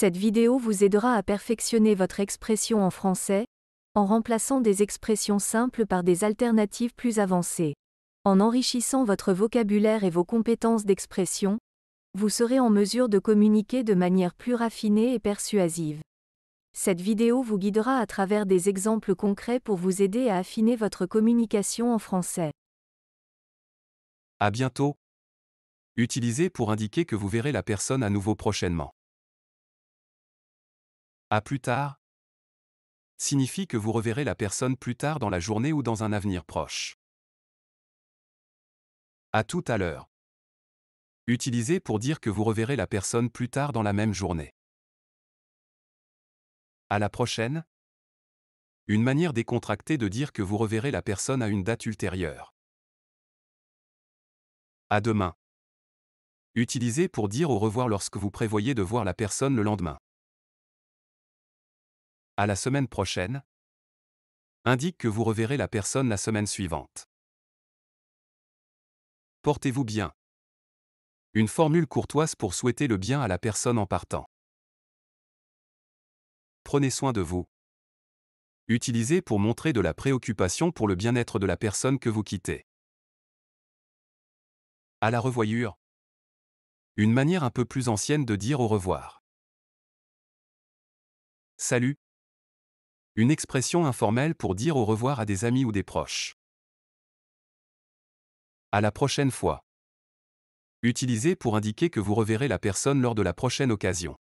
Cette vidéo vous aidera à perfectionner votre expression en français, en remplaçant des expressions simples par des alternatives plus avancées. En enrichissant votre vocabulaire et vos compétences d'expression, vous serez en mesure de communiquer de manière plus raffinée et persuasive. Cette vidéo vous guidera à travers des exemples concrets pour vous aider à affiner votre communication en français. À bientôt. Utilisez pour indiquer que vous verrez la personne à nouveau prochainement. À plus tard signifie que vous reverrez la personne plus tard dans la journée ou dans un avenir proche. À tout à l'heure. Utilisez pour dire que vous reverrez la personne plus tard dans la même journée. À la prochaine. Une manière décontractée de dire que vous reverrez la personne à une date ultérieure. À demain. Utilisez pour dire au revoir lorsque vous prévoyez de voir la personne le lendemain à la semaine prochaine indique que vous reverrez la personne la semaine suivante. Portez-vous bien. Une formule courtoise pour souhaiter le bien à la personne en partant. Prenez soin de vous. Utilisez pour montrer de la préoccupation pour le bien-être de la personne que vous quittez. À la revoyure. Une manière un peu plus ancienne de dire au revoir. Salut une expression informelle pour dire au revoir à des amis ou des proches. À la prochaine fois. Utilisez pour indiquer que vous reverrez la personne lors de la prochaine occasion.